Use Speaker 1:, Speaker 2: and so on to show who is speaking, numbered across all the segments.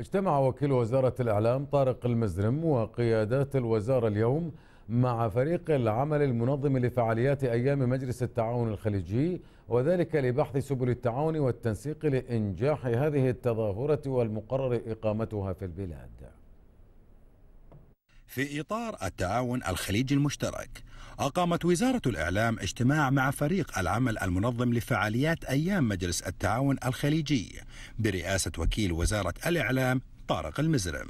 Speaker 1: اجتمع وكيل وزارة الإعلام طارق المزرم وقيادات الوزارة اليوم مع فريق العمل المنظم لفعاليات أيام مجلس التعاون الخليجي وذلك لبحث سبل التعاون والتنسيق لإنجاح هذه التظاهرة والمقرر إقامتها في البلاد في إطار التعاون الخليجي المشترك أقامت وزارة الإعلام اجتماع مع فريق العمل المنظم لفعاليات أيام مجلس التعاون الخليجي برئاسة وكيل وزارة الإعلام طارق المزرم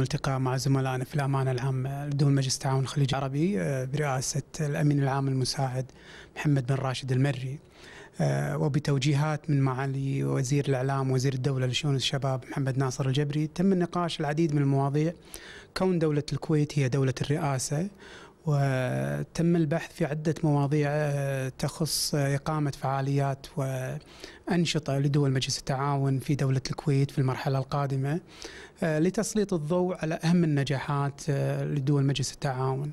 Speaker 2: التقى مع زملائنا في الأمانة العامة لدول مجلس التعاون الخليجي العربي آه، برئاسة الأمين العام المساعد محمد بن راشد المري آه، وبتوجيهات من معالي وزير الإعلام وزير الدولة لشؤون الشباب محمد ناصر الجبري تم النقاش العديد من المواضيع كون دولة الكويت هي دولة الرئاسة وتم البحث في عدة مواضيع آه، تخص آه، إقامة فعاليات وأنشطة لدول مجلس التعاون في دولة الكويت في المرحلة القادمة آه، لتسليط الضوء على أهم النجاحات لدول مجلس التعاون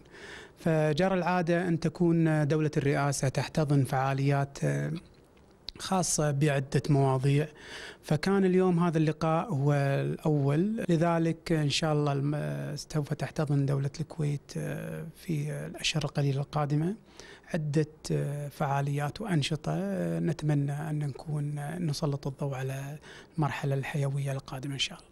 Speaker 2: فجرى العادة أن تكون دولة الرئاسة تحتضن فعاليات خاصة بعدة مواضيع فكان اليوم هذا اللقاء هو الأول لذلك إن شاء الله سوف تحتضن دولة الكويت آه، في الأشهر القليلة القادمة عدة آه، فعاليات وأنشطة آه، نتمنى أن نكون نسلط الضوء على المرحلة الحيوية القادمة إن شاء الله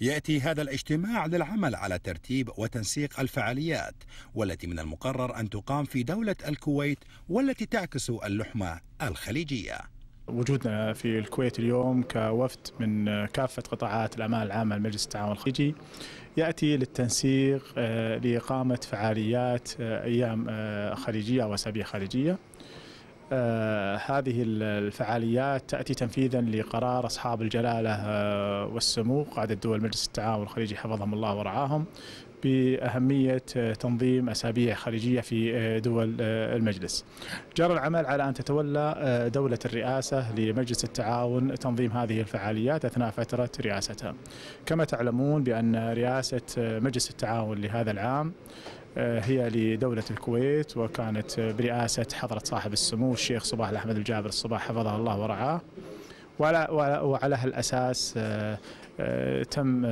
Speaker 1: ياتي هذا الاجتماع للعمل على ترتيب وتنسيق الفعاليات والتي من المقرر ان تقام في دوله الكويت والتي تعكس اللحمه الخليجيه
Speaker 3: وجودنا في الكويت اليوم كوفد من كافة قطاعات الأعمال العامة لمجلس التعاون الخليجي يأتي للتنسيق آه، لإقامة فعاليات آه، أيام آه، خليجية وأسابيع خليجية آه، هذه الفعاليات تأتي تنفيذا لقرار أصحاب الجلالة آه، والسمو قادة دول مجلس التعاون الخليجي حفظهم الله ورعاهم بأهمية آه، تنظيم أسابيع خليجية في دول المجلس جرى العمل على أن تتولى دولة الرئاسة لمجلس التعاون تنظيم هذه الفعاليات أثناء فترة رئاستها كما تعلمون بأن رئاسة مجلس التعاون لهذا العام آه، هي لدولة الكويت وكانت برئاسة حضرة صاحب السمو الشيخ صباح الأحمد الجابر الصباح حفظه الله ورعاه وعلى هالأساس آه، آه، تم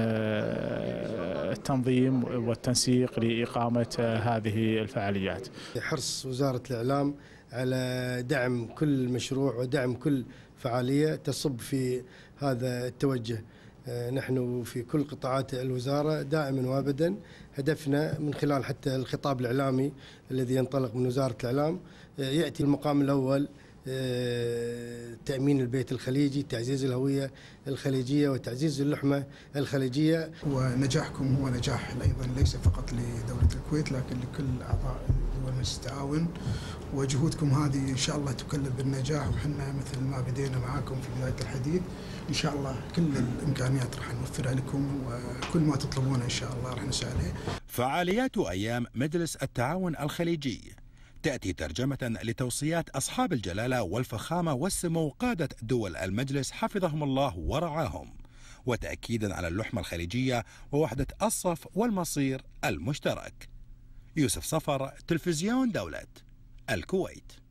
Speaker 3: التنظيم والتنسيق لإقامة هذه الفعاليات
Speaker 4: حرص وزارة الإعلام على دعم كل مشروع ودعم كل فعالية تصب في هذا التوجه آه، نحن في كل قطاعات الوزارة دائما وابدا هدفنا من خلال حتى الخطاب الإعلامي الذي ينطلق من وزارة الإعلام آه، يأتي المقام الأول آه، تأمين البيت الخليجي تعزيز الهوية الخليجية وتعزيز اللحمة الخليجية
Speaker 2: ونجاحكم هو نجاح أيضا ليس فقط لدولة الكويت لكن لكل أعضاء مستداوم وجهودكم هذه ان شاء الله تكلل بالنجاح وحنا مثل ما بدينا معاكم في بدايه الحديث ان شاء الله كل الامكانيات راح نوفرها لكم وكل ما تطلبونه ان شاء الله راح نسعى عليه.
Speaker 1: فعاليات ايام مجلس التعاون الخليجي تأتي ترجمة لتوصيات أصحاب الجلالة والفخامة والسمو قادة دول المجلس حفظهم الله ورعاهم وتأكيدا على اللحمة الخليجية ووحدة الصف والمصير المشترك يوسف صفر تلفزيون دولة الكويت